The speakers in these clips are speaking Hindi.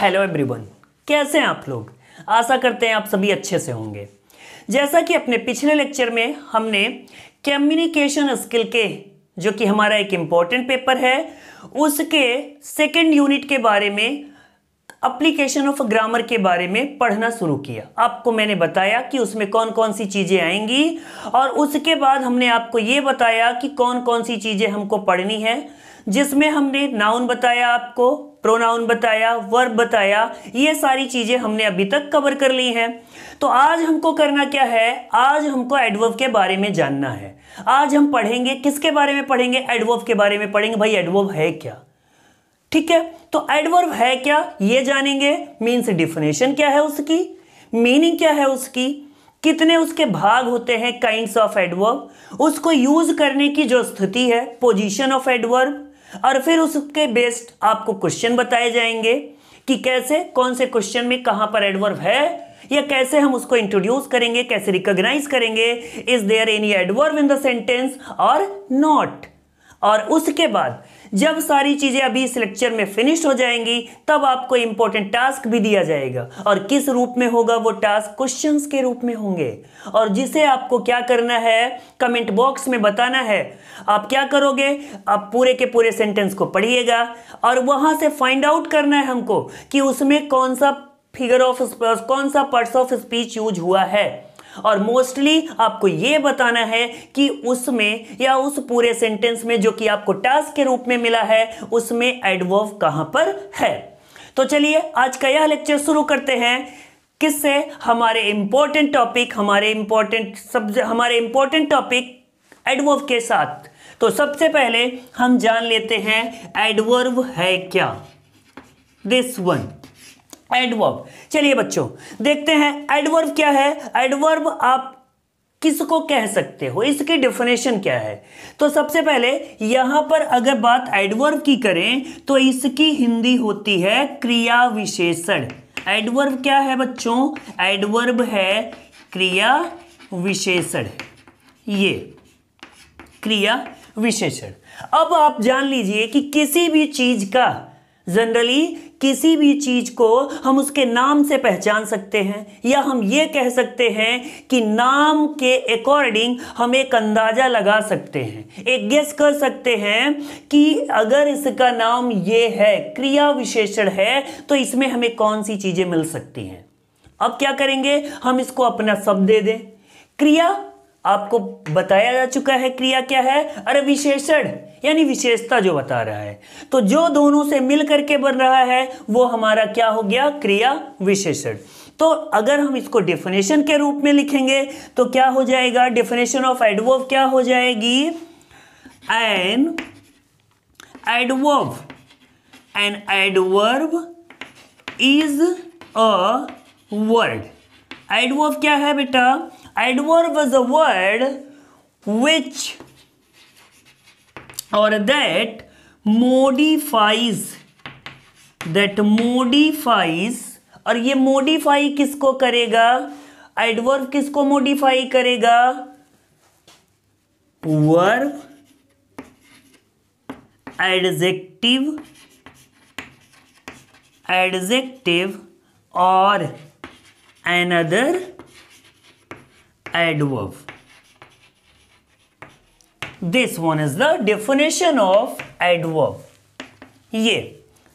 हेलो एवरीवन कैसे हैं आप लोग आशा करते हैं आप सभी अच्छे से होंगे जैसा कि अपने पिछले लेक्चर में हमने कम्युनिकेशन स्किल के जो कि हमारा एक इम्पॉर्टेंट पेपर है उसके सेकेंड यूनिट के बारे में अप्लीकेशन ऑफ ग्रामर के बारे में पढ़ना शुरू किया आपको मैंने बताया कि उसमें कौन कौन सी चीज़ें आएंगी और उसके बाद हमने आपको ये बताया कि कौन कौन सी चीज़ें हमको पढ़नी है जिसमें हमने नाउन बताया आपको प्रोनाउन बताया वर्ब बताया ये सारी चीज़ें हमने अभी तक कवर कर ली हैं तो आज हमको करना क्या है आज हमको एडवर्व के बारे में जानना है आज हम पढ़ेंगे किसके बारे में पढ़ेंगे एडवर्व के बारे में पढ़ेंगे भाई एडवर्व है क्या ठीक है तो एडवर्व है क्या ये जानेंगे मीन्स डिफिनेशन क्या है उसकी मीनिंग क्या है उसकी कितने उसके भाग होते हैं काइंड्स ऑफ एडवर्ब उसको यूज करने की जो स्थिति है पोजीशन ऑफ एडवर्ब और फिर उसके बेस्ड आपको क्वेश्चन बताए जाएंगे कि कैसे कौन से क्वेश्चन में कहां पर एडवर्ब है या कैसे हम उसको इंट्रोड्यूस करेंगे कैसे रिकॉग्नाइज करेंगे is there any adverb in the sentence और नॉट और उसके बाद जब सारी चीज़ें अभी इस लेक्चर में फिनिश हो जाएंगी तब आपको इंपॉर्टेंट टास्क भी दिया जाएगा और किस रूप में होगा वो टास्क क्वेश्चंस के रूप में होंगे और जिसे आपको क्या करना है कमेंट बॉक्स में बताना है आप क्या करोगे आप पूरे के पूरे सेंटेंस को पढ़िएगा और वहां से फाइंड आउट करना है हमको कि उसमें कौन सा फिगर ऑफ कौन सा पार्ट्स ऑफ स्पीच यूज हुआ है और मोस्टली आपको ये बताना है कि उसमें या उस पूरे सेंटेंस में जो कि आपको टास्क के रूप में मिला है उसमें एडवर्व कहां पर है तो चलिए आज का यह लेक्चर शुरू करते हैं किससे हमारे इंपॉर्टेंट टॉपिक हमारे इंपॉर्टेंट सब्जेक्ट हमारे इंपॉर्टेंट टॉपिक एडवर्व के साथ तो सबसे पहले हम जान लेते हैं एडवर्व है क्या दिस वन एडवर्ब चलिए बच्चों देखते हैं एडवर्ब क्या है एडवर्ब आप किसको कह सकते हो इसकी डेफिनेशन क्या है तो सबसे पहले यहां पर अगर बात एडवर्ब की करें तो इसकी हिंदी होती है क्रिया विशेषण एडवर्ब क्या है बच्चों एडवर्ब है क्रिया विशेषण ये क्रिया विशेषण अब आप जान लीजिए कि किसी भी चीज का जनरली किसी भी चीज़ को हम उसके नाम से पहचान सकते हैं या हम ये कह सकते हैं कि नाम के अकॉर्डिंग हम एक अंदाज़ा लगा सकते हैं एक गेस कर सकते हैं कि अगर इसका नाम ये है क्रिया विशेषण है तो इसमें हमें कौन सी चीज़ें मिल सकती हैं अब क्या करेंगे हम इसको अपना शब्द दे दें क्रिया आपको बताया जा चुका है क्रिया क्या है अरे विशेषण यानी विशेषता जो बता रहा है तो जो दोनों से मिल करके बन रहा है वो हमारा क्या हो गया क्रिया विशेषण तो अगर हम इसको डेफिनेशन के रूप में लिखेंगे तो क्या हो जाएगा डेफिनेशन ऑफ एडवर्ब क्या हो जाएगी an adverb an adverb is a word adverb क्या है बेटा adverb is a word which or that modifies that modifies और ये मॉडिफाई किसको करेगा एडवर्ब किसको मॉडिफाई करेगा वर्ब एडजेक्टिव एडजेक्टिव और another adverb. This one is the definition of adverb. ये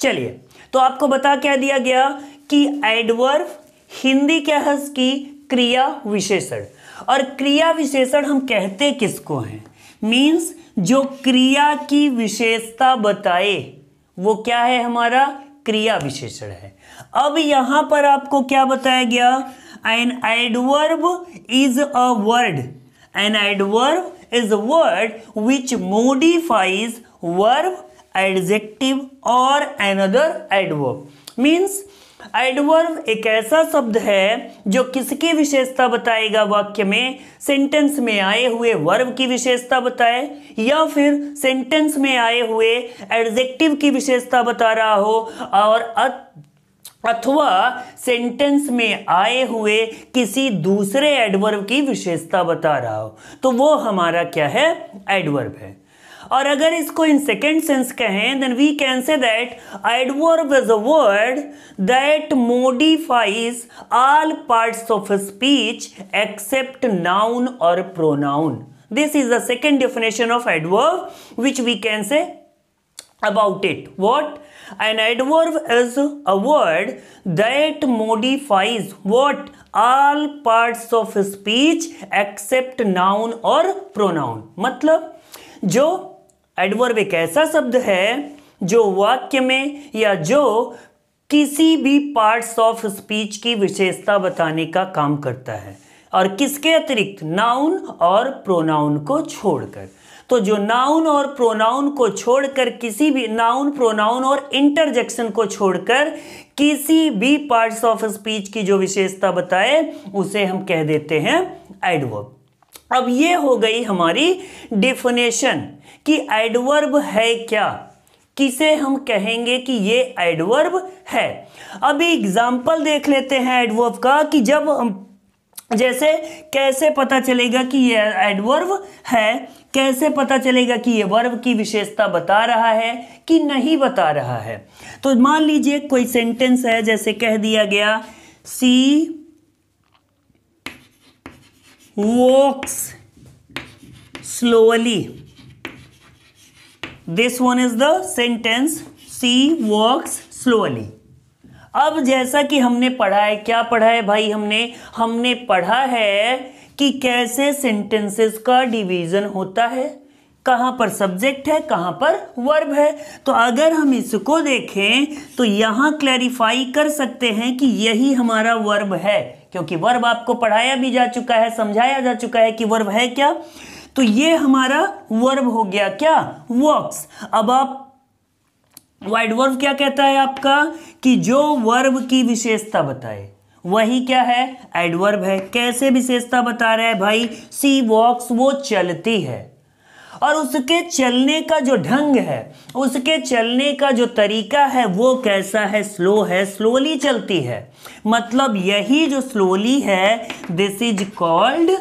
चलिए तो आपको बता क्या दिया गया कि एडवर्व हिंदी क्या है इसकी क्रिया विशेषण और क्रिया विशेषण हम कहते किसको हैं मीन्स जो क्रिया की विशेषता बताए वो क्या है हमारा क्रिया विशेषण है अब यहां पर आपको क्या बताया गया an adverb is a word. An adverb is a word which modifies verb, adjective or another adverb. Means adverb एक ऐसा शब्द है जो किसकी विशेषता बताएगा वाक्य में सेंटेंस में आए हुए वर्ब की विशेषता बताए या फिर सेंटेंस में आए हुए एडजेक्टिव की विशेषता बता रहा हो और अथवा सेंटेंस में आए हुए किसी दूसरे एडवर्ब की विशेषता बता रहा हो तो वो हमारा क्या है एडवर्ब है और अगर इसको इन सेकेंड सेंस कहें then we can say that adverb is a word that modifies all parts of speech except noun और pronoun this is the second definition of adverb which we can say about it. What? An adverb is a word that modifies what? All parts of speech except noun or pronoun. matlab jo adverb ek aisa shabd hai jo vakya mein ya jo किसी भी पार्ट्स ऑफ स्पीच की विशेषता बताने का काम करता है और किसके अतिरिक्त नाउन और प्रोनाउन को छोड़कर तो जो नाउन और प्रोनाउन को छोड़कर किसी भी नाउन प्रोनाउन और इंटरजेक्शन को छोड़कर किसी भी पार्ट्स ऑफ स्पीच की जो विशेषता बताए उसे हम कह देते हैं एडवर्ब अब ये हो गई हमारी डिफिनेशन कि एडवर्ब है क्या किसे हम कहेंगे कि ये एडवर्ब है अभी एग्जाम्पल देख लेते हैं एडवर्ब का कि जब हम जैसे कैसे पता चलेगा कि यह एडवर्व है कैसे पता चलेगा कि यह वर्व की विशेषता बता रहा है कि नहीं बता रहा है तो मान लीजिए कोई सेंटेंस है जैसे कह दिया गया she walks slowly this one is the sentence she walks slowly अब जैसा कि हमने पढ़ा है क्या पढ़ा है भाई हमने हमने पढ़ा है कि कैसे सेंटेंसेस का डिवीजन होता है कहाँ पर सब्जेक्ट है कहाँ पर वर्ब है तो अगर हम इसको देखें तो यहाँ क्लैरिफाई कर सकते हैं कि यही हमारा वर्ब है क्योंकि वर्ब आपको पढ़ाया भी जा चुका है समझाया जा चुका है कि वर्ब है क्या तो ये हमारा वर्ब हो गया क्या वॉक्स अब आप वाइड वर्ब क्या कहता है आपका कि जो वर्ब की विशेषता बताए वही क्या है एडवर्ब है कैसे विशेषता बता रहा है भाई सी वॉक्स वो चलती है और उसके चलने का जो ढंग है उसके चलने का जो तरीका है वो कैसा है स्लो है स्लोली चलती है मतलब यही जो स्लोली है दिस इज कॉल्ड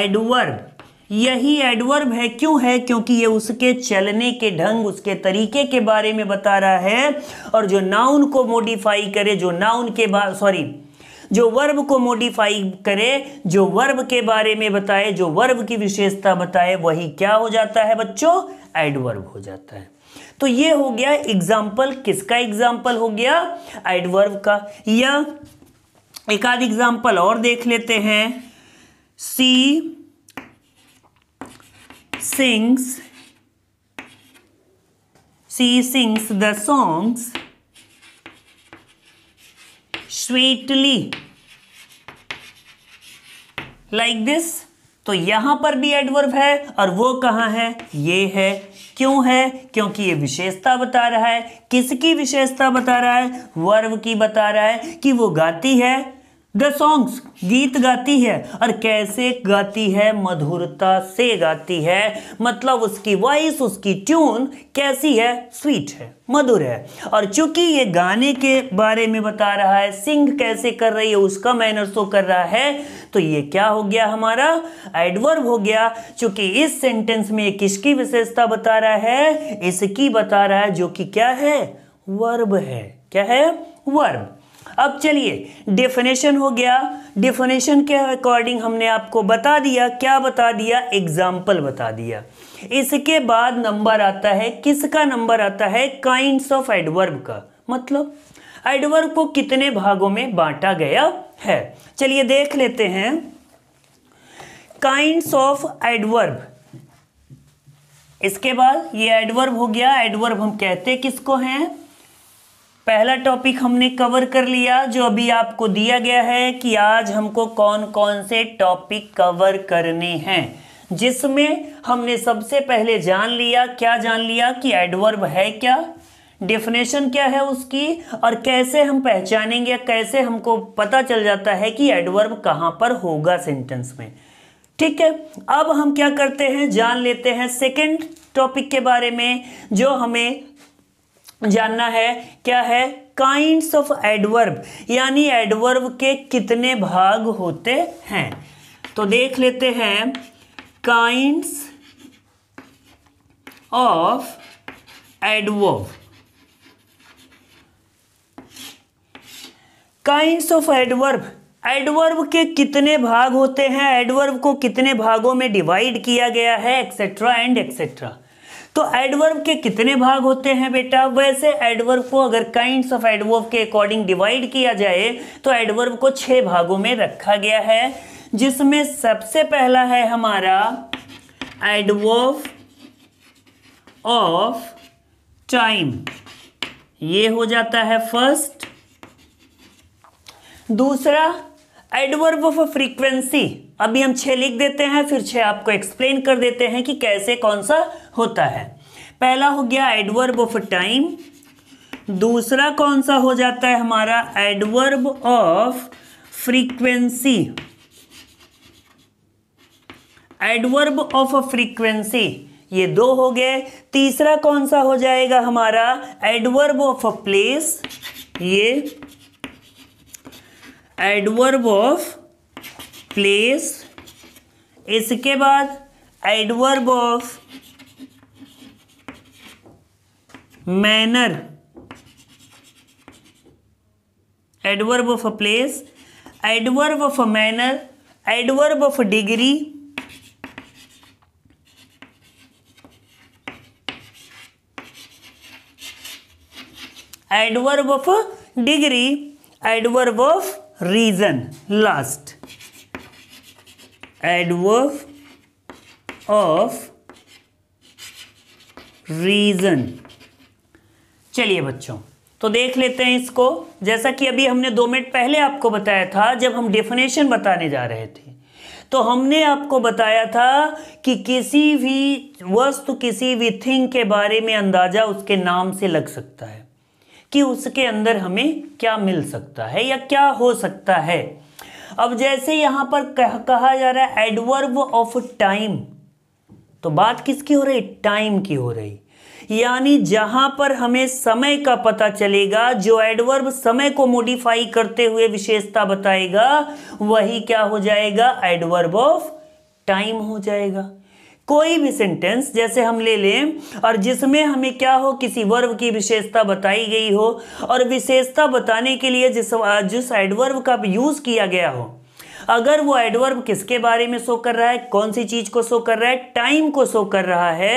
एडवर्ब यही एडवर्ब है क्यों है क्योंकि ये उसके चलने के ढंग उसके तरीके के बारे में बता रहा है और जो नाउन को मोडिफाई करे जो नाउन के बाद सॉरी जो वर्ब को मोडिफाई करे जो वर्ब के बारे में बताए जो वर्ब की विशेषता बताए वही क्या हो जाता है बच्चों एडवर्ब हो जाता है तो ये हो गया एग्जाम्पल किसका एग्जाम्पल हो गया एडवर्ब का या एक आध एग्जाम्पल और देख लेते हैं सी sings she sings the songs sweetly like this तो यहां पर भी एडवर्ब है और वो कहां है ये है क्यों है क्योंकि ये विशेषता बता रहा है किसकी विशेषता बता रहा है वर्व की बता रहा है कि वो गाती है द सॉन्ग्स गीत गाती है और कैसे गाती है मधुरता से गाती है मतलब उसकी वॉइस उसकी ट्यून कैसी है स्वीट है मधुर है और चूंकि ये गाने के बारे में बता रहा है सिंग कैसे कर रही है उसका मैनर शो कर रहा है तो ये क्या हो गया हमारा एडवर्ब हो गया चूंकि इस सेंटेंस में किसकी विशेषता बता रहा है इसकी बता रहा है जो कि क्या है वर्ब है क्या है वर्ब अब चलिए डेफिनेशन हो गया डेफिनेशन के अकॉर्डिंग हमने आपको बता दिया क्या बता दिया एग्जाम्पल बता दिया इसके बाद नंबर आता है किसका नंबर आता है काइंड ऑफ एडवर्ब का मतलब एडवर्ब को कितने भागों में बांटा गया है चलिए देख लेते हैं काइंड्स ऑफ एडवर्ब इसके बाद ये एडवर्ब हो गया एडवर्ब हम कहते किसको हैं पहला टॉपिक हमने कवर कर लिया जो अभी आपको दिया गया है कि आज हमको कौन कौन से टॉपिक कवर करने हैं जिसमें हमने सबसे पहले जान लिया क्या जान लिया कि एडवर्ब है क्या डेफिनेशन क्या है उसकी और कैसे हम पहचानेंगे या कैसे हमको पता चल जाता है कि एडवर्ब कहां पर होगा सेंटेंस में ठीक है अब हम क्या करते हैं जान लेते हैं सेकंड टॉपिक के बारे में जो हमें जानना है क्या है काइंड्स ऑफ एडवर्ब यानी एडवर्ब के कितने भाग होते हैं तो देख लेते हैं kinds of adverb kinds of adverb adverb के कितने भाग होते हैं एडवर्ब को कितने भागों में डिवाइड किया गया है एक्सेट्रा एंड एक्सेट्रा तो एडवर्ब के कितने भाग होते हैं बेटा वैसे एडवर्ब को अगर काइंड ऑफ एडवर्ब के अकॉर्डिंग डिवाइड किया जाए तो एडवर्ब को छह भागों में रखा गया है जिसमें सबसे पहला है हमारा एडवर्ब ऑफ टाइम ये हो जाता है फर्स्ट दूसरा एडवर्ब ऑफ फ्रीक्वेंसी अभी हम छे लिख देते हैं फिर छे आपको एक्सप्लेन कर देते हैं कि कैसे कौन सा होता है पहला हो गया एडवर्ब ऑफ टाइम दूसरा कौन सा हो जाता है हमारा adverb of frequency adverb of a frequency ये दो हो गए तीसरा कौन सा हो जाएगा हमारा एडवर्ब ऑफ अ प्लेस ये एडवर्ब ऑफ प्लेस इसके बाद adverb of manner adverb of a place adverb of a manner adverb of degree adverb of degree adverb of reason last adverb of reason चलिए बच्चों तो देख लेते हैं इसको जैसा कि अभी हमने दो मिनट पहले आपको बताया था जब हम डेफिनेशन बताने जा रहे थे तो हमने आपको बताया था कि किसी भी वस्तु किसी भी थिंग के बारे में अंदाज़ा उसके नाम से लग सकता है कि उसके अंदर हमें क्या मिल सकता है या क्या हो सकता है अब जैसे यहां पर कह, कहा जा रहा है एडवर्ब ऑफ टाइम तो बात किसकी हो रही टाइम की हो रही यानी जहां पर हमें समय का पता चलेगा जो एडवर्ब समय को मोडिफाई करते हुए विशेषता बताएगा वही क्या हो जाएगा एडवर्ब ऑफ टाइम हो जाएगा कोई भी सेंटेंस जैसे हम ले लें और जिसमें हमें क्या हो किसी वर्व की विशेषता बताई गई हो और विशेषता बताने के लिए जिस जिस एडवर्ब का यूज़ किया गया हो अगर वो एडवर्ब किसके बारे में शो कर रहा है कौन सी चीज़ को शो कर रहा है टाइम को शो कर रहा है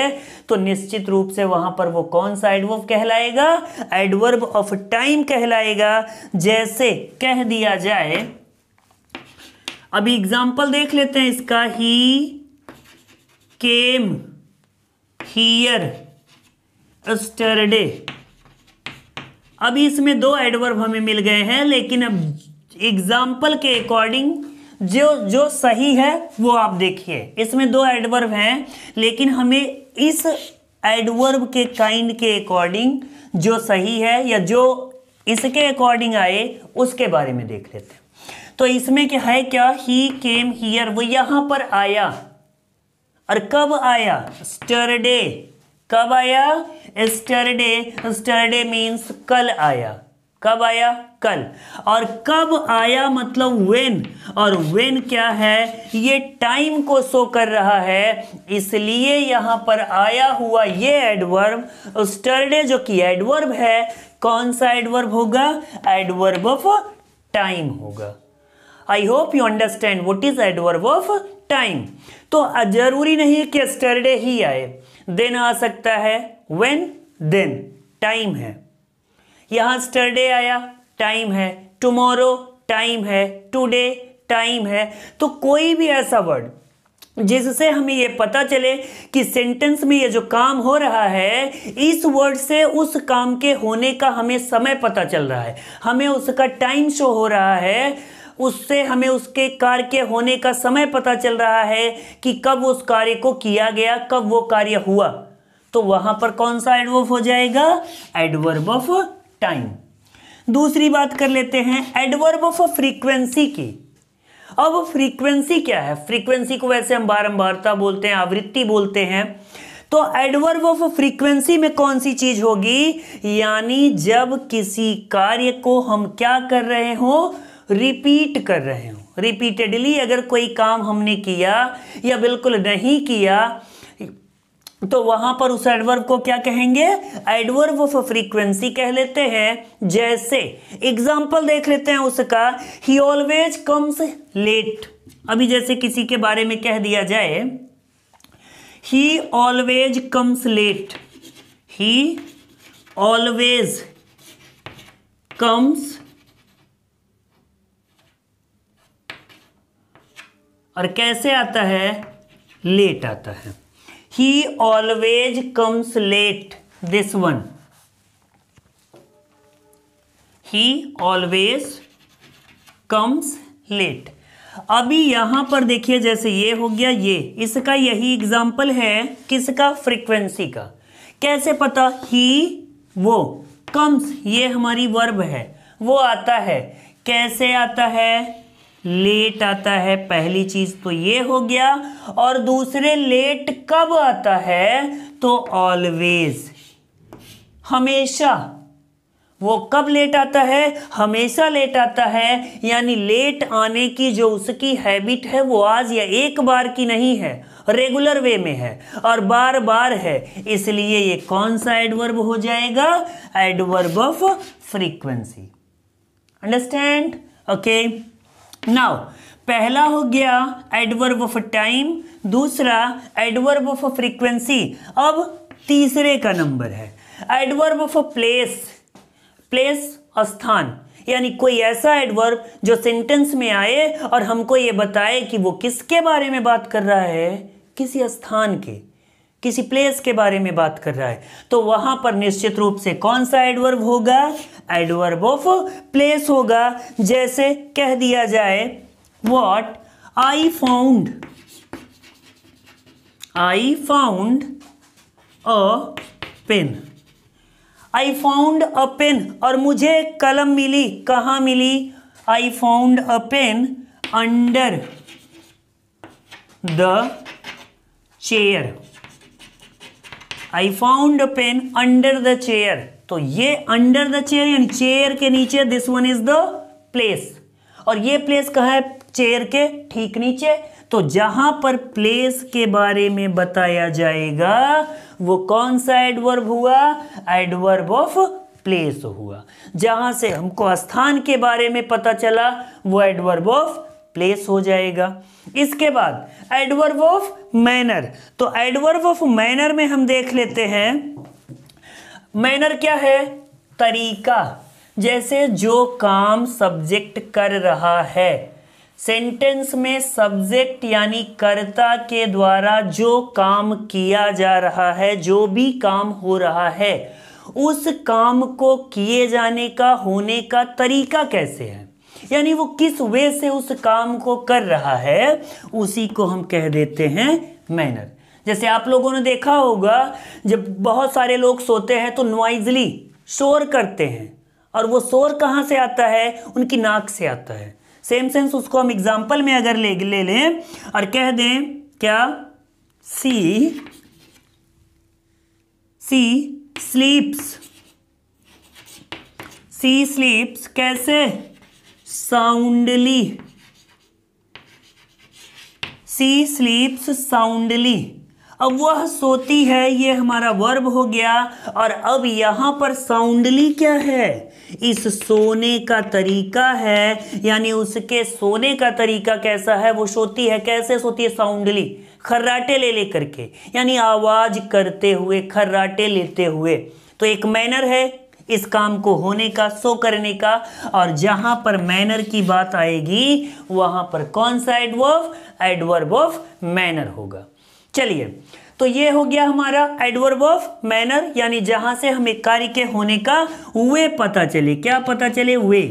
तो निश्चित रूप से वहां पर वो कौन सा एडवर्ब कहलाएगा एडवर्ब ऑफ टाइम कहलाएगा जैसे कह दिया जाए अभी एग्जाम्पल देख लेते हैं इसका ही केम हियर स्टरडे अभी इसमें दो एडवर्ब हमें मिल गए हैं लेकिन अब एग्जाम्पल के अकॉर्डिंग जो जो सही है वो आप देखिए इसमें दो एडवर्ब हैं लेकिन हमें इस एडवर्ब के काइंड के अकॉर्डिंग जो सही है या जो इसके अकॉर्डिंग आए उसके बारे में देख लेते हैं तो इसमें क्या है क्या ही केम हियर वो यहां पर आया और कब आया स्टरडे कब आया स्टरडे स्टरडे मीन्स कल आया कब आया कल और कब आया मतलब वेन और वेन क्या है ये टाइम को शो कर रहा है इसलिए यहां पर आया हुआ ये एडवर्ब स्टरडे जो कि एडवर्ब है कौन सा एडवर्ब होगा एडवर्ब ऑफ टाइम होगा I hope you understand what is adverb of time तो जरूरी नहीं है कि एस्टरडे ही आए देन आ सकता है वेन देन टाइम है यहां स्टरडे आया टाइम है टुमोरो टाइम है टूडे टाइम है तो कोई भी ऐसा वर्ड जिससे हमें यह पता चले कि सेंटेंस में यह जो काम हो रहा है इस वर्ड से उस काम के होने का हमें समय पता चल रहा है हमें उसका टाइम शो हो रहा है उससे हमें उसके कार्य के होने का समय पता चल रहा है कि कब उस कार्य को किया गया कब वो कार्य हुआ तो वहां पर कौन सा एडवर्ब हो जाएगा एडवर्ब ऑफ टाइम दूसरी बात कर लेते हैं एडवर्ब ऑफ फ्रीक्वेंसी की अब फ्रीक्वेंसी क्या है फ्रीक्वेंसी को वैसे हम बारंबारता बोलते हैं आवृत्ति बोलते हैं तो एडवर्ब ऑफ फ्रीक्वेंसी में कौन सी चीज होगी यानी जब किसी कार्य को हम क्या कर रहे हो रिपीट कर रहे हो रिपीटेडली अगर कोई काम हमने किया या बिल्कुल नहीं किया तो वहां पर उस एडवर्ब को क्या कहेंगे एडवर्ब ऑफ फ्रीक्वेंसी कह लेते हैं जैसे एग्जाम्पल देख लेते हैं उसका ही ऑलवेज कम्स लेट अभी जैसे किसी के बारे में कह दिया जाए he always comes late he always comes और कैसे आता है लेट आता है he always comes late this one he always comes late अभी यहां पर देखिए जैसे ये हो गया ये इसका यही एग्जाम्पल है किसका फ्रीक्वेंसी का कैसे पता ही वो कम्स ये हमारी वर्ब है वो आता है कैसे आता है लेट आता है पहली चीज तो ये हो गया और दूसरे लेट कब आता है तो ऑलवेज हमेशा वो कब लेट आता है हमेशा लेट आता है यानी लेट आने की जो उसकी हैबिट है वो आज या एक बार की नहीं है रेगुलर वे में है और बार बार है इसलिए ये कौन सा एडवर्ब हो जाएगा adverb of frequency understand okay now पहला हो गया एडवर्ब ऑफ टाइम दूसरा एडवर्ब ऑफ फ्रीक्वेंसी अब तीसरे का नंबर है एडवर्ब ऑफ प्लेस प्लेस स्थान यानी कोई ऐसा एडवर्ब जो सेंटेंस में आए और हमको ये बताए कि वो किसके बारे में बात कर रहा है किसी स्थान के किसी प्लेस के बारे में बात कर रहा है तो वहां पर निश्चित रूप से कौन सा एडवर्ब होगा एडवर्ब ऑफ प्लेस होगा जैसे कह दिया जाए what I found I found a pen I found a pen और मुझे कलम मिली कहां मिली I found a pen under the chair I found a pen under the chair तो ये अंडर द चेयर यानी चेयर के नीचे this one is the place और ये प्लेस कहा है चेयर के ठीक नीचे तो जहां पर प्लेस के बारे में बताया जाएगा वो कौन सा एडवर्ब हुआ एडवर्ब ऑफ प्लेस हुआ जहां से हमको स्थान के बारे में पता चला वो एडवर्ब ऑफ प्लेस हो जाएगा इसके बाद एडवर्व ऑफ मैनर तो एडवर्व ऑफ मैनर में हम देख लेते हैं मैनर क्या है तरीका जैसे जो काम सब्जेक्ट कर रहा है सेंटेंस में सब्जेक्ट यानी कर्ता के द्वारा जो काम किया जा रहा है जो भी काम हो रहा है उस काम को किए जाने का होने का तरीका कैसे है यानी वो किस वे से उस काम को कर रहा है उसी को हम कह देते हैं मैनर जैसे आप लोगों ने देखा होगा जब बहुत सारे लोग सोते हैं तो नॉइजली शोर करते हैं और वो शोर कहाँ से आता है उनकी नाक से आता है सेम सेंस उसको हम एग्जाम्पल में अगर ले ले लें और कह दें क्या सी सी स्लीप्स सी स्लीप्स कैसे साउंडली सी स्लीप्स साउंडली अब वह सोती है ये हमारा वर्ब हो गया और अब यहां पर साउंडली क्या है इस सोने का तरीका है यानी उसके सोने का तरीका कैसा है वो सोती है कैसे सोती है साउंडली खर्राटे ले लेकर के यानी आवाज़ करते हुए खर्राटे लेते हुए तो एक मैनर है इस काम को होने का सो करने का और जहां पर मैनर की बात आएगी वहां पर कौन सा एडवर्व एडवर्ब ऑफ मैनर होगा चलिए तो ये हो गया हमारा एडवर्ब ऑफ मैनर यानी जहां से हमें कार्य के होने का वे पता चले क्या पता चले वे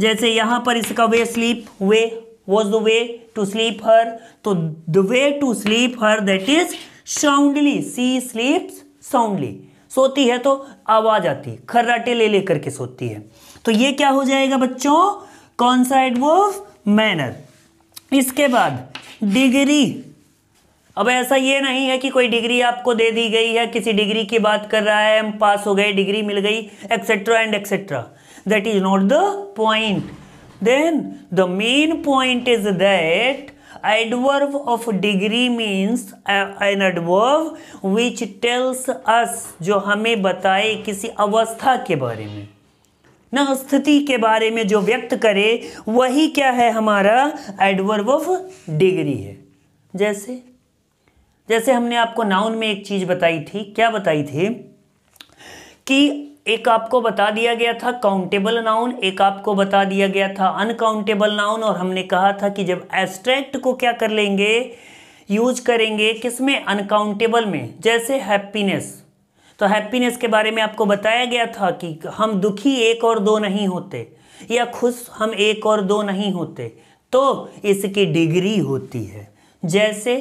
जैसे यहां पर इसका way sleep way was the way to sleep her तो the way to sleep her that is soundly she sleep soundly सोती है तो आवाज़ आती है खर्राटे ले लेकर के सोती है तो ये क्या हो जाएगा बच्चों कौन सा एडवर्ब मैनर इसके बाद डिग्री अब ऐसा ये नहीं है कि कोई डिग्री आपको दे दी गई है किसी डिग्री की बात कर रहा है हम पास हो गए डिग्री मिल गई etcetera and etcetera that is not the point then the main point is that adverb of degree means uh, an adverb which tells us जो हमें बताए किसी अवस्था के बारे में न स्थिति के बारे में जो व्यक्त करे वही क्या है हमारा एडवर्ब ऑफ डिग्री है जैसे जैसे हमने आपको नाउन में एक चीज़ बताई थी क्या बताई थी कि एक आपको बता दिया गया था काउंटेबल नाउन एक आपको बता दिया गया था अनकाउंटेबल नाउन और हमने कहा था कि जब एब्स्ट्रैक्ट को क्या कर लेंगे यूज करेंगे किस में अनकाउंटेबल में जैसे हैप्पीनेस तो हैप्पीनेस के बारे में आपको बताया गया था कि हम दुखी एक और दो नहीं होते या खुश हम एक और दो नहीं होते तो इसकी डिग्री होती है जैसे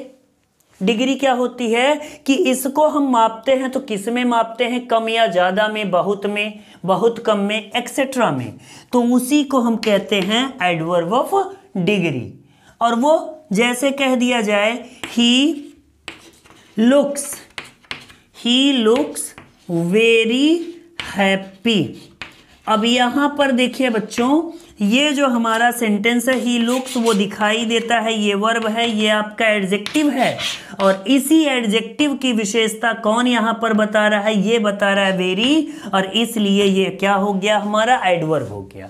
डिग्री क्या होती है कि इसको हम मापते हैं तो किस में मापते हैं कम या ज़्यादा में बहुत में बहुत कम में एक्सेट्रा में तो उसी को हम कहते हैं एडवर्ब ऑफ डिग्री और वो जैसे कह दिया जाए he looks he looks very happy अब यहां पर देखिए बच्चों ये जो हमारा सेंटेंस है ही लुक्स वो दिखाई देता है ये वर्ब है ये आपका एडजेक्टिव है और इसी एडजेक्टिव की विशेषता कौन यहाँ पर बता रहा है ये बता रहा है वेरी और इसलिए ये क्या हो गया हमारा एडवर्ब हो गया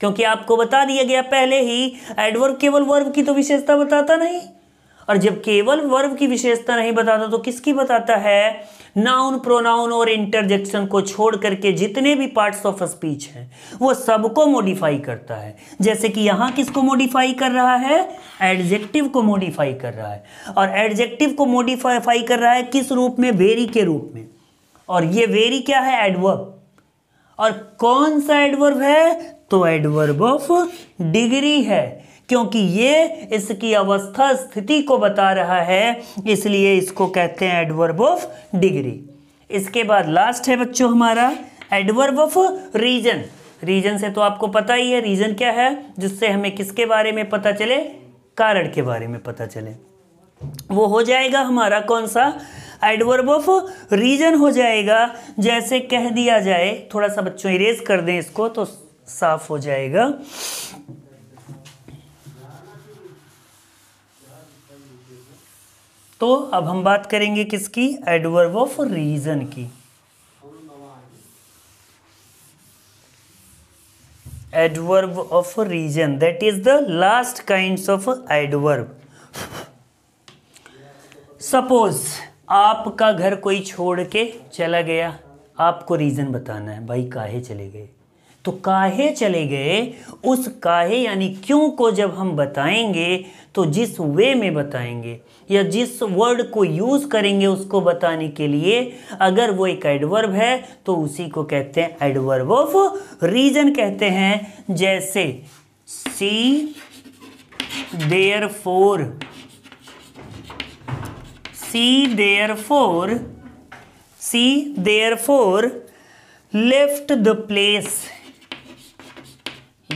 क्योंकि आपको बता दिया गया पहले ही एडवर्ब केवल वर्ब की तो विशेषता बताता नहीं और जब केवल वर्ब की विशेषता नहीं बताता तो किसकी बताता है नाउन प्रोनाउन और इंटरजेक्शन को छोड़ करके जितने भी पार्ट्स ऑफ स्पीच हैं वो सबको मॉडिफाई करता है जैसे कि यहां किसको मॉडिफाई कर रहा है एडजेक्टिव को मॉडिफाई कर रहा है और एडजेक्टिव को मॉडिफाई कर रहा है किस रूप में वेरी के रूप में और ये वेरी क्या है एडवर्ब और कौन सा एडवर्ब है तो एडवर्ब ऑफ डिग्री है क्योंकि ये इसकी अवस्था स्थिति को बता रहा है इसलिए इसको कहते हैं एडवर्ब ऑफ डिग्री इसके बाद लास्ट है बच्चों हमारा एडवर्ब ऑफ रीजन रीजन से तो आपको पता ही है रीजन क्या है जिससे हमें किसके बारे में पता चले कारण के बारे में पता चले वो हो जाएगा हमारा कौन सा एडवर्ब ऑफ रीजन हो जाएगा जैसे कह दिया जाए थोड़ा सा बच्चों इरेज कर दें इसको तो साफ हो जाएगा तो अब हम बात करेंगे किसकी एडवर्ब ऑफ रीज़न की adverb of reason that is the last kind of adverb suppose आपका घर कोई छोड़ के चला गया आपको रीज़न बताना है भाई काहे चले गए तो काहे चले गए उस काहे यानी क्यों को जब हम बताएंगे तो जिस वे में बताएंगे या जिस वर्ड को यूज़ करेंगे उसको बताने के लिए अगर वो एक एडवर्ब है तो उसी को कहते हैं एडवर्ब ऑफ रीजन कहते हैं जैसे she therefore she therefore she therefore left the place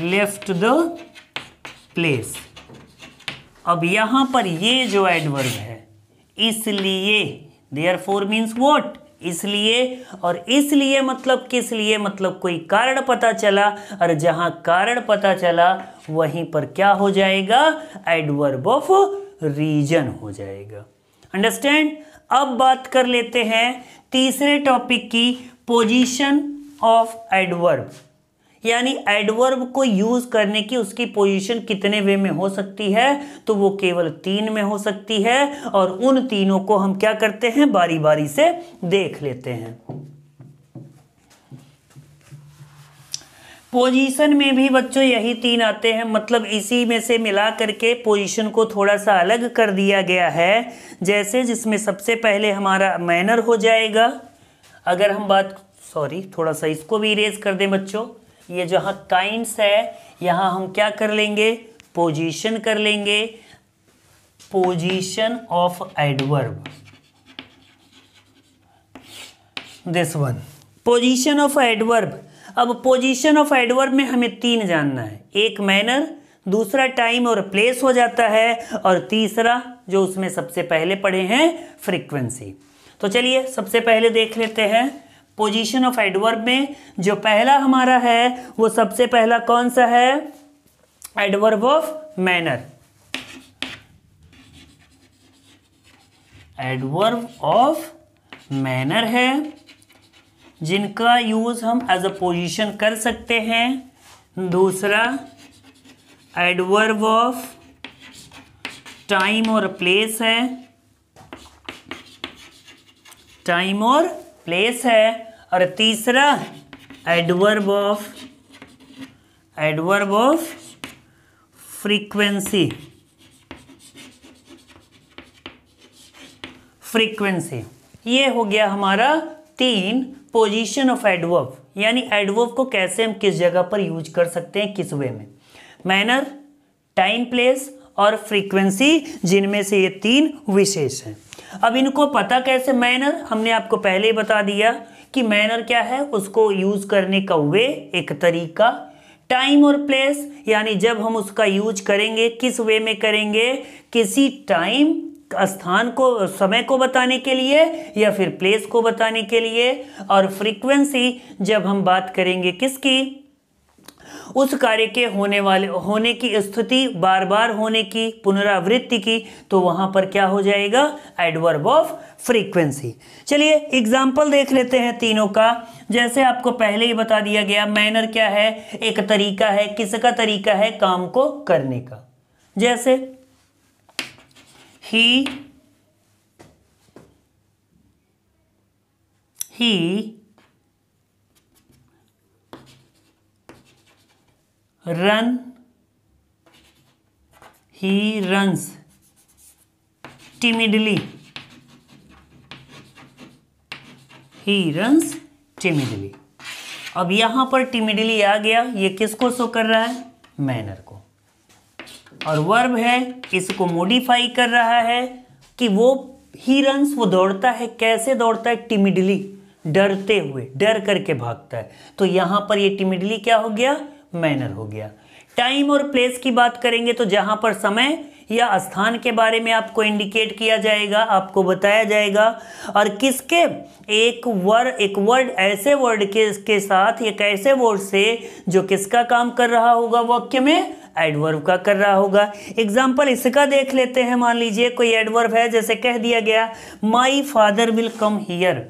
left the place अब यहां पर ये जो एडवर्ब है इसलिए देयर फोर मीन्स वॉट इसलिए और इसलिए मतलब किस लिए मतलब कोई कारण पता चला और जहां कारण पता चला वहीं पर क्या हो जाएगा एडवर्ब ऑफ रीजन हो जाएगा अंडरस्टैंड अब बात कर लेते हैं तीसरे टॉपिक की पोजीशन ऑफ एडवर्ब यानी एडवर्ब को यूज करने की उसकी पोजीशन कितने वे में हो सकती है तो वो केवल तीन में हो सकती है और उन तीनों को हम क्या करते हैं बारी बारी से देख लेते हैं पोजीशन में भी बच्चों यही तीन आते हैं मतलब इसी में से मिला करके पोजीशन को थोड़ा सा अलग कर दिया गया है जैसे जिसमें सबसे पहले हमारा मैनर हो जाएगा अगर हम बात सॉरी थोड़ा सा इसको भी इरेज कर दें बच्चों ये जहाँ काइंड्स है यहाँ हम क्या कर लेंगे पोजीशन कर लेंगे position of adverb this one position of adverb अब पोजीशन ऑफ एडवर्ब में हमें तीन जानना है एक मैनर दूसरा टाइम और प्लेस हो जाता है और तीसरा जो उसमें सबसे पहले पढ़े हैं फ्रीक्वेंसी तो चलिए सबसे पहले देख लेते हैं पोजीशन ऑफ एडवर्ब में जो पहला हमारा है वो सबसे पहला कौन सा है adverb of manner adverb of manner है जिनका यूज हम एज अ पोजीशन कर सकते हैं दूसरा एडवर्ब ऑफ टाइम और प्लेस है टाइम और प्लेस है और तीसरा adverb of adverb of frequency frequency ये हो गया हमारा तीन पोजीशन ऑफ एडवर्ब यानी एडवर्ब को कैसे हम किस जगह पर यूज कर सकते हैं किस वे में मैनर टाइम प्लेस और फ्रीक्वेंसी जिनमें से ये तीन विशेष हैं अब इनको पता कैसे मैनर हमने आपको पहले ही बता दिया कि मैनर क्या है उसको यूज करने का वे एक तरीका टाइम और प्लेस यानी जब हम उसका यूज करेंगे किस वे में करेंगे किसी टाइम स्थान को समय को बताने के लिए या फिर प्लेस को बताने के लिए और फ्रीक्वेंसी जब हम बात करेंगे किसकी उस कार्य के होने वाले होने की स्थिति बार बार होने की पुनरावृत्ति की तो वहां पर क्या हो जाएगा एडवर्ब ऑफ फ्रीक्वेंसी चलिए एग्जाम्पल देख लेते हैं तीनों का जैसे आपको पहले ही बता दिया गया मैनर क्या है एक तरीका है किसका तरीका है काम को करने का जैसे ही he run he runs timidly he runs timidly अब यहां पर टिमिडली आ गया ये किसको शो कर रहा है मैनर को और वर्ब है इसको मोडिफाई कर रहा है कि वो ही रंस वो दौड़ता है कैसे दौड़ता है टिमिडली डरते हुए डर करके भागता है तो यहां पर ये टिमिडली क्या हो गया मैनर हो गया टाइम और प्लेस की बात करेंगे तो जहां पर समय या स्थान के बारे में आपको इंडिकेट किया जाएगा आपको बताया जाएगा और किसके एक वर्ड एक वर्ड ऐसे वर्ड के के साथ एक ऐसे वर्ड से जो किसका काम कर रहा होगा वाक्य में एडवर्व का कर रहा होगा एग्जाम्पल इसका देख लेते हैं मान लीजिए कोई एडवर्व है जैसे कह दिया गया my father will come here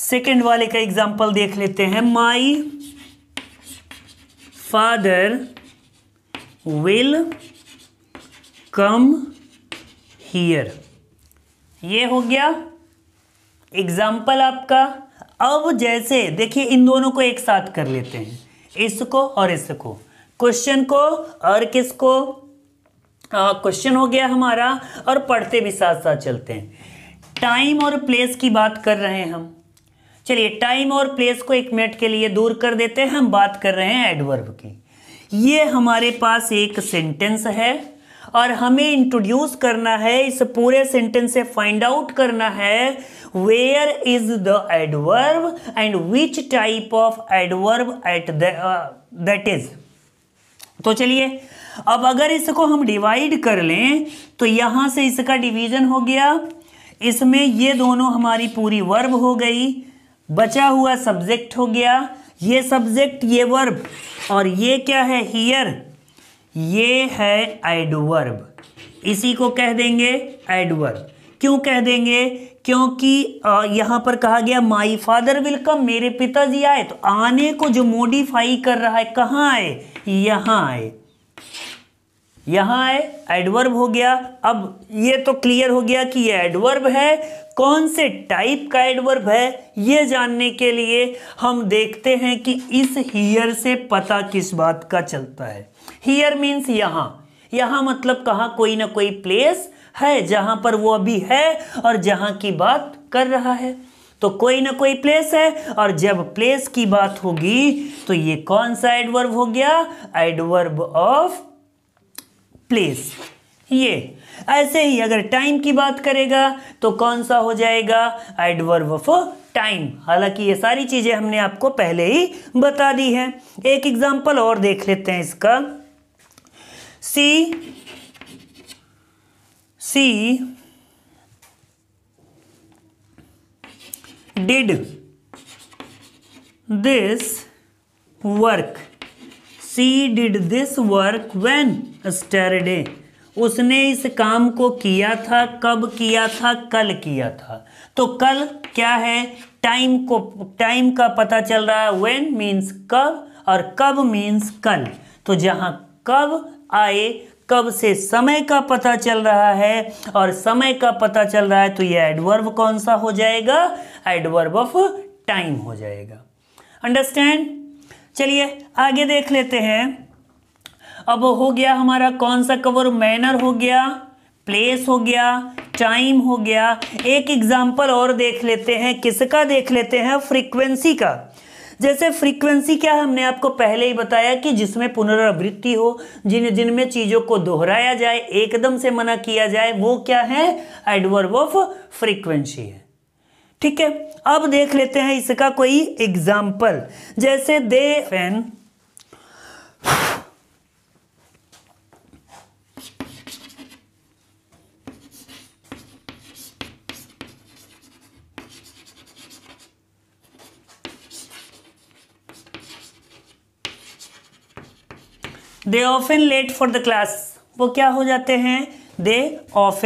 second वाले का एग्जाम्पल देख लेते हैं my father will come here ये हो गया एग्जाम्पल आपका अब जैसे देखिए इन दोनों को एक साथ कर लेते हैं इसको और इसको क्वेश्चन को और किसको क्वेश्चन हो गया हमारा और पढ़ते भी साथ साथ चलते हैं टाइम और प्लेस की बात कर रहे हैं हम चलिए टाइम और प्लेस को एक मिनट के लिए दूर कर देते हैं हम बात कर रहे हैं एडवर्ब की ये हमारे पास एक सेंटेंस है और हमें इंट्रोड्यूस करना है इस पूरे सेंटेंस से फाइंड आउट करना है where is the adverb and which type of adverb at that is तो चलिए अब अगर इसको हम डिवाइड कर लें तो यहाँ से इसका डिवीजन हो गया इसमें ये दोनों हमारी पूरी वर्ब हो गई बचा हुआ सब्जेक्ट हो गया ये सब्जेक्ट ये वर्ब और ये क्या है हियर ये है एडवर्ब इसी को कह देंगे एडवर्ब क्यों कह देंगे क्योंकि यहाँ पर कहा गया माई फादर विल कम मेरे पिताजी आए तो आने को जो मॉडिफाई कर रहा है कहाँ आए यहाँ आए यहाँ आए एडवर्ब हो गया अब ये तो क्लियर हो गया कि ये एडवर्ब है कौन से टाइप का एडवर्ब है ये जानने के लिए हम देखते हैं कि इस हीयर से पता किस बात का चलता है हीयर मीन्स यहाँ यहाँ मतलब कहाँ कोई ना कोई प्लेस है जहाँ पर वो अभी है और जहाँ की बात कर रहा है तो कोई ना कोई प्लेस है और जब प्लेस की बात होगी तो ये कौन सा एडवर्ब हो गया एडवर्ब ऑफ प्लेस ये ऐसे ही अगर टाइम की बात करेगा तो कौन सा हो जाएगा एडवर्व ऑफ टाइम हालांकि ये सारी चीज़ें हमने आपको पहले ही बता दी हैं एक एग्जाम्पल और देख लेते हैं इसका she she did this work she did this work when yesterday उसने इस काम को किया था कब किया था कल किया था तो कल क्या है टाइम को टाइम का पता चल रहा है वेन मीन्स कब और कब मीन्स कल तो जहाँ कब आए कब से समय का पता चल रहा है और समय का पता चल रहा है तो ये एडवर्ब कौन सा हो जाएगा एडवर्ब ऑफ टाइम हो जाएगा अंडरस्टैंड चलिए आगे देख लेते हैं अब हो गया हमारा कौन सा कवर मैनर हो गया प्लेस हो गया टाइम हो गया एक एग्जाम्पल और देख लेते हैं किसका देख लेते हैं फ्रीक्वेंसी का जैसे फ्रीक्वेंसी क्या हमने आपको पहले ही बताया कि जिसमें पुनरावृत्ति हो जिन जिनमें चीज़ों को दोहराया जाए एकदम से मना किया जाए वो क्या है एडवर्ब ऑफ फ्रीक्वेंसी है ठीक है अब देख लेते हैं इसका कोई एग्जाम्पल जैसे they fan they an late for the class वो क्या हो जाते हैं they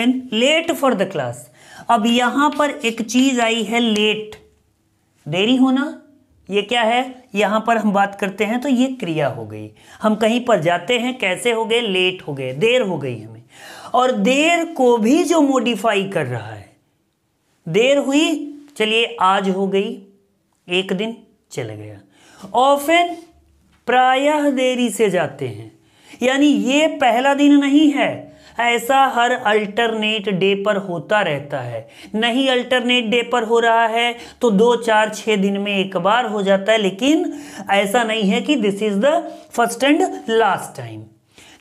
an late for the class अब यहां पर एक चीज आई है लेट देरी होना ये क्या है यहां पर हम बात करते हैं तो ये क्रिया हो गई हम कहीं पर जाते हैं कैसे हो गए लेट हो गए देर हो गई हमें और देर को भी जो मोडिफाई कर रहा है देर हुई चलिए आज हो गई एक दिन चले गया ऑफेन प्रायः देरी से जाते हैं यानी ये पहला दिन नहीं है ऐसा हर अल्टरनेट डे पर होता रहता है नहीं अल्टरनेट डे पर हो रहा है तो दो चार छः दिन में एक बार हो जाता है लेकिन ऐसा नहीं है कि this is the first and last time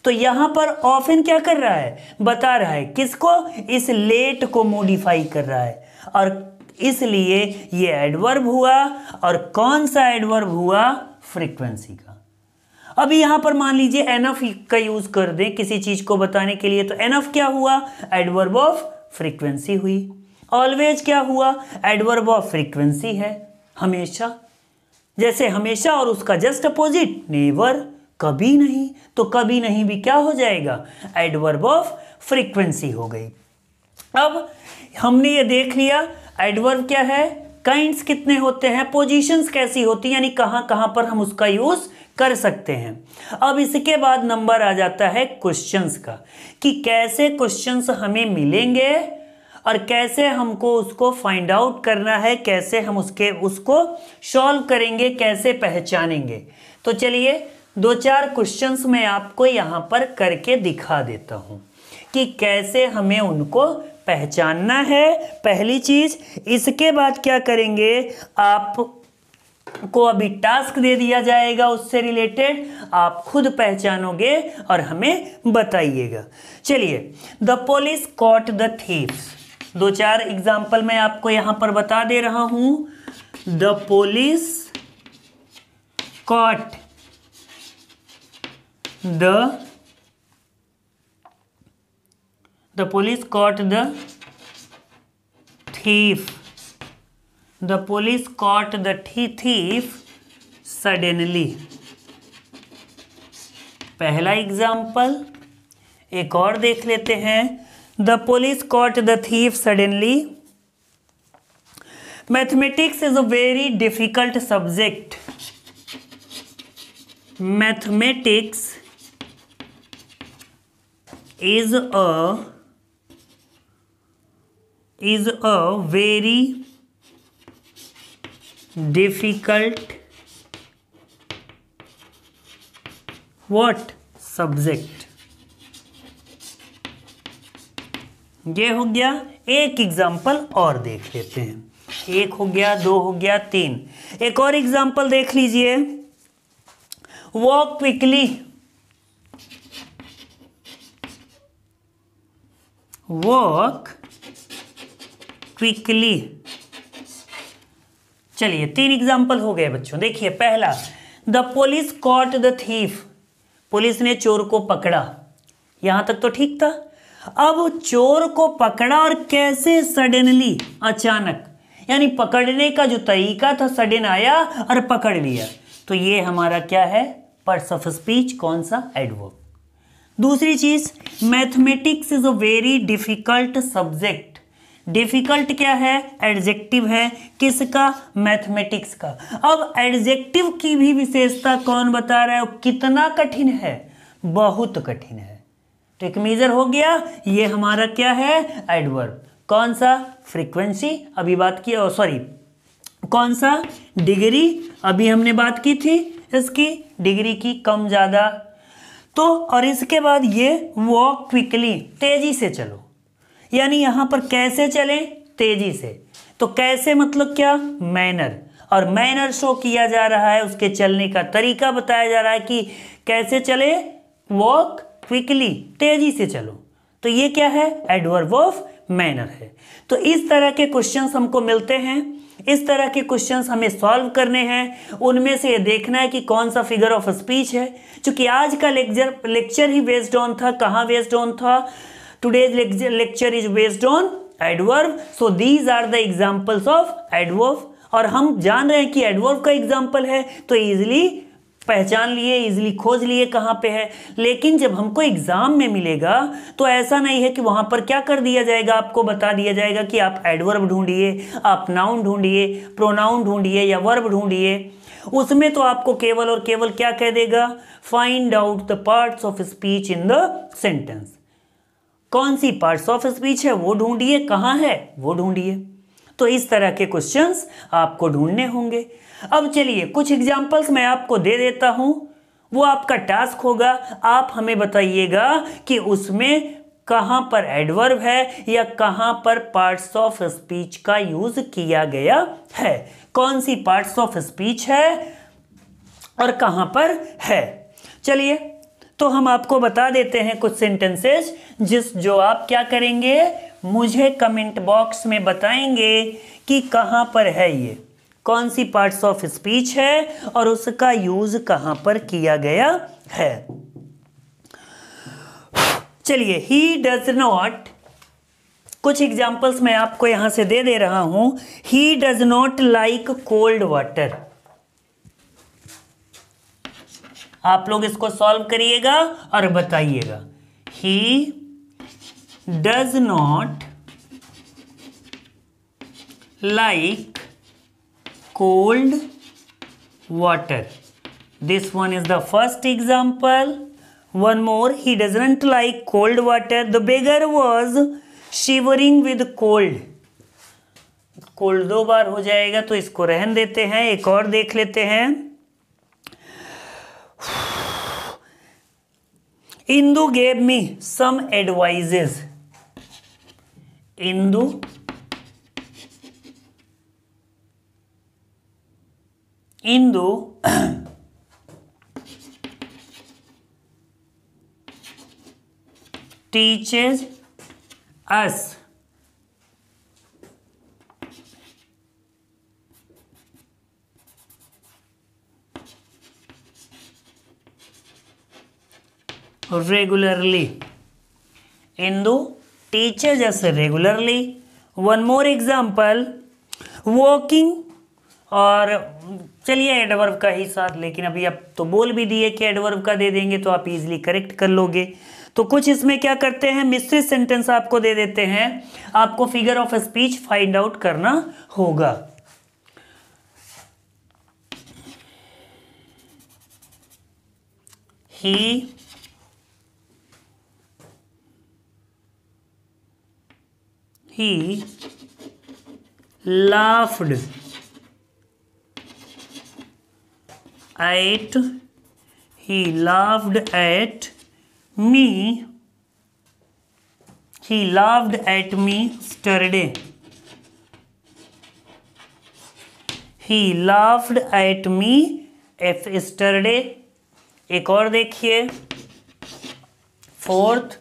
तो यहां पर ऑफिन क्या कर रहा है बता रहा है किसको इस लेट को मॉडिफाई कर रहा है और इसलिए ये एडवर्ब हुआ और कौन सा एडवर्ब हुआ फ्रीक्वेंसी का अभी यहां पर मान लीजिए एनफ का यूज कर दें किसी चीज को बताने के लिए तो एनफ क्या हुआ एडवर्ब ऑफ फ्रीक्वेंसी हुई ऑलवेज क्या हुआ एडवर्ब ऑफ फ्रीक्वेंसी है हमेशा जैसे हमेशा और उसका जस्ट अपोजिट नेवर कभी नहीं तो कभी नहीं भी क्या हो जाएगा एडवर्ब ऑफ फ्रीक्वेंसी हो गई अब हमने ये देख लिया एडवर्ब क्या है काइंड्स कितने होते हैं पोजीशंस कैसी होती है यानी कहां कहां पर हम उसका यूज़ कर सकते हैं अब इसके बाद नंबर आ जाता है क्वेश्चंस का कि कैसे क्वेश्चंस हमें मिलेंगे और कैसे हमको उसको फाइंड आउट करना है कैसे हम उसके उसको सॉल्व करेंगे कैसे पहचानेंगे तो चलिए दो चार क्वेश्चंस मैं आपको यहाँ पर करके दिखा देता हूँ कि कैसे हमें उनको पहचानना है पहली चीज़ इसके बाद क्या करेंगे आप को अभी टास्क दे दिया जाएगा उससे रिलेटेड आप खुद पहचानोगे और हमें बताइएगा चलिए the police caught the thieves दो चार एग्जाम्पल मैं आपको यहां पर बता दे रहा हूं the police caught the police caught the thief the caught the the thief suddenly पहला एग्जाम्पल एक और देख लेते हैं the police caught the thief suddenly mathematics is a very difficult subject mathematics is as a very difficult what subject ये हो गया एक एग्जाम्पल और देख लेते हैं एक हो गया दो हो गया तीन एक और एग्जाम्पल देख लीजिए वॉक क्विकली वॉक क्विकली चलिए तीन एग्जाम्पल हो गए बच्चों देखिए पहला the police caught the thief police ने चोर को पकड़ा यहां तक तो ठीक था अब चोर को पकड़ा और कैसे सडनली अचानक यानी पकड़ने का जो तरीका था सडन आया और पकड़ लिया तो ये हमारा क्या है पर्स ऑफ स्पीच कौन सा एडवर्ब दूसरी चीज mathematics is a very difficult subject difficult क्या है एडजेक्टिव है किसका मैथमेटिक्स का अब एडजेक्टिव की भी विशेषता कौन बता रहा है कितना कठिन है बहुत कठिन है तो एक मेजर हो गया ये हमारा क्या है एडवर्ब कौन सा फ्रीक्वेंसी अभी बात की और सॉरी कौन सा डिग्री अभी हमने बात की थी इसकी डिग्री की कम ज़्यादा तो और इसके बाद ये वॉक क्विकली तेज़ी से चलो यानी यहां पर कैसे चले तेजी से तो कैसे मतलब क्या मैनर और मैनर शो किया जा रहा है उसके चलने का तरीका बताया जा रहा है कि कैसे चले वॉक क्विकली तेजी से चलो तो ये क्या है एडवर्ब ऑफ मैनर है तो इस तरह के क्वेश्चंस हमको मिलते हैं इस तरह के क्वेश्चंस हमें सॉल्व करने हैं उनमें से ये देखना है कि कौन सा फिगर ऑफ स्पीच है क्योंकि आज का लेक्चर लेक्चर ही बेस्ड ऑन था कहाँ बेस्ड ऑन था Today's lecture is based on adverb. So these are the examples of adverb. और हम जान रहे हैं कि एडवर्ब का एग्जाम्पल है तो इजिली पहचान लिए इजिली खोज लिए कहाँ पे है लेकिन जब हमको एग्ज़ाम में मिलेगा तो ऐसा नहीं है कि वहाँ पर क्या कर दिया जाएगा आपको बता दिया जाएगा कि आप एडवर्ब ढूंढिए आप नाउन ढूंढिए प्रोनाउन ढूंढिए या वर्ब ढूंढिए उसमें तो आपको केवल और केवल क्या कह देगा find out the parts of speech in the sentence कौन सी पार्ट्स ऑफ स्पीच है वो ढूंढिए कहाँ है वो ढूंढिए तो इस तरह के क्वेश्चंस आपको ढूंढने होंगे अब चलिए कुछ एग्जांपल्स मैं आपको दे देता हूं वो आपका टास्क होगा आप हमें बताइएगा कि उसमें कहां पर एडवर्ब है या कहां पर पार्ट्स ऑफ स्पीच का यूज किया गया है कौन सी पार्ट्स ऑफ स्पीच है और कहां पर है चलिए तो हम आपको बता देते हैं कुछ सेंटेंसेज जिस जो आप क्या करेंगे मुझे कमेंट बॉक्स में बताएंगे कि कहां पर है ये कौन सी पार्ट्स ऑफ स्पीच है और उसका यूज कहां पर किया गया है चलिए ही डज नॉट कुछ एग्जाम्पल्स मैं आपको यहां से दे दे रहा हूं he does not like cold water आप लोग इसको सॉल्व करिएगा और बताइएगा he does not like cold water this one is the first example one more he doesn't like cold water the beggar was shivering with cold cold दो बार हो जाएगा तो इसको रहन देते हैं एक और देख लेते हैं Indu gave me some advises Indo Indo teaches us regularly Indo teaches us regularly one more example walking और चलिए एडवर्ब का ही साथ लेकिन अभी आप तो बोल भी दिए कि एडवर्ब का दे देंगे तो आप इजिली करेक्ट कर लोगे तो कुछ इसमें क्या करते हैं मिस्ट्री सेंटेंस आपको दे देते हैं आपको figure of speech find out करना होगा ही he laughed at he laughed at me he laughed at me yesterday he laughed at me yesterday एक और देखिए फोर्थ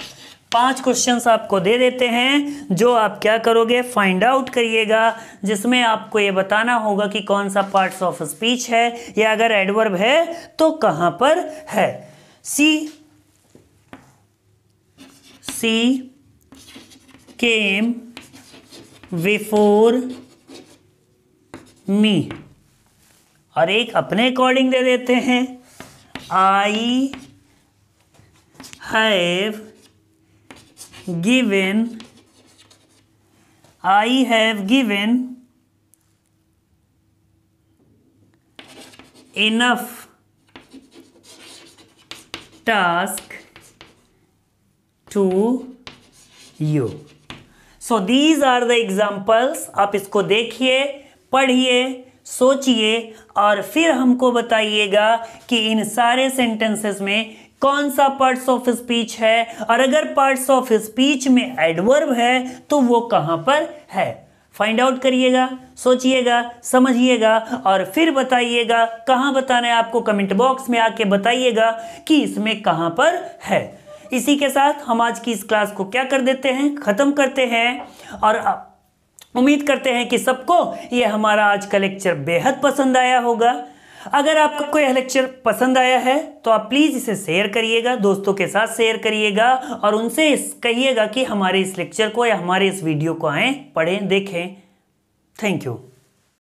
पांच क्वेश्चंस आपको दे देते हैं जो आप क्या करोगे फाइंड आउट करिएगा जिसमें आपको ये बताना होगा कि कौन सा पार्ट्स ऑफ स्पीच है या अगर एडवर्ब है तो कहां पर है सी सी केम बिफोर मी और एक अपने अकॉर्डिंग दे देते हैं I have given I have given enough task to you so these are the examples aap isko dekhiye padhiye सोचिए और फिर हमको बताइएगा कि इन सारे सेंटेंसेस में कौन सा पार्ट्स ऑफ स्पीच है और अगर पार्ट्स ऑफ स्पीच में एडवर्ब है तो वो कहाँ पर है फाइंड आउट करिएगा सोचिएगा समझिएगा और फिर बताइएगा कहाँ बताना है आपको कमेंट बॉक्स में आके बताइएगा कि इसमें कहाँ पर है इसी के साथ हम आज की इस क्लास को क्या कर देते हैं ख़त्म करते हैं और उम्मीद करते हैं कि सबको ये हमारा आज का लेक्चर बेहद पसंद आया होगा अगर आपको कोई लेक्चर पसंद आया है तो आप प्लीज़ इसे शेयर करिएगा दोस्तों के साथ शेयर करिएगा और उनसे कहिएगा कि हमारे इस लेक्चर को या हमारे इस वीडियो को आए पढ़ें देखें थैंक यू